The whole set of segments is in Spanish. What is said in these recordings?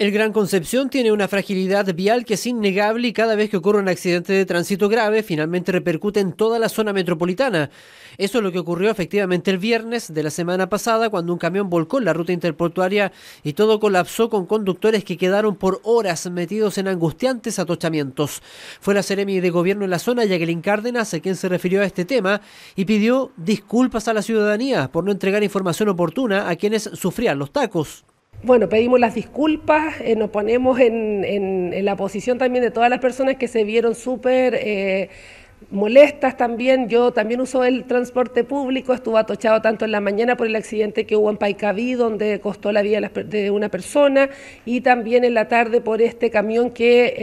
El Gran Concepción tiene una fragilidad vial que es innegable y cada vez que ocurre un accidente de tránsito grave finalmente repercute en toda la zona metropolitana. Eso es lo que ocurrió efectivamente el viernes de la semana pasada cuando un camión volcó en la ruta interportuaria y todo colapsó con conductores que quedaron por horas metidos en angustiantes atochamientos. Fue la seremi de Gobierno en la zona, Jacqueline Cárdenas, a quien se refirió a este tema y pidió disculpas a la ciudadanía por no entregar información oportuna a quienes sufrían los tacos bueno, pedimos las disculpas, eh, nos ponemos en, la posición también de todas las personas que se vieron súper eh, molestas también. Yo también uso el transporte público, estuve atochado tanto en la mañana por el accidente que hubo en Paicaví, donde costó la vida de una persona, y también en la tarde por este camión que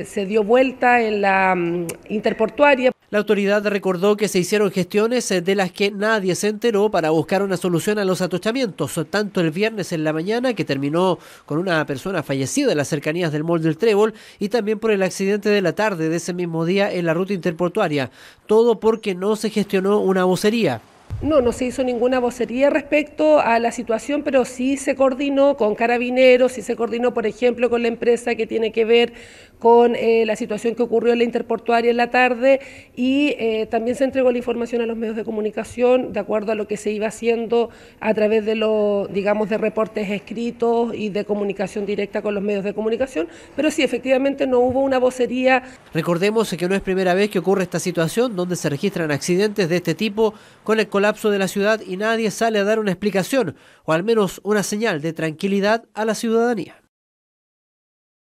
eh, se dio vuelta en la mm, interportuaria. La autoridad recordó que se hicieron gestiones eh, de las que nadie se enteró para buscar una solución a los atochamientos, tanto el viernes en la mañana, que terminó con una persona fallecida en las cercanías del Mall del Trébol, y también por el accidente de la tarde de ese mismo día en la ruta interportuaria. Todo porque no se gestionó una vocería. No, no se hizo ninguna vocería respecto a la situación, pero sí se coordinó con carabineros, sí se coordinó, por ejemplo, con la empresa que tiene que ver con eh, la situación que ocurrió en la interportuaria en la tarde y eh, también se entregó la información a los medios de comunicación de acuerdo a lo que se iba haciendo a través de los, digamos, de reportes escritos y de comunicación directa con los medios de comunicación, pero sí, efectivamente no hubo una vocería. Recordemos que no es primera vez que ocurre esta situación donde se registran accidentes de este tipo con el colapso de la ciudad y nadie sale a dar una explicación o al menos una señal de tranquilidad a la ciudadanía.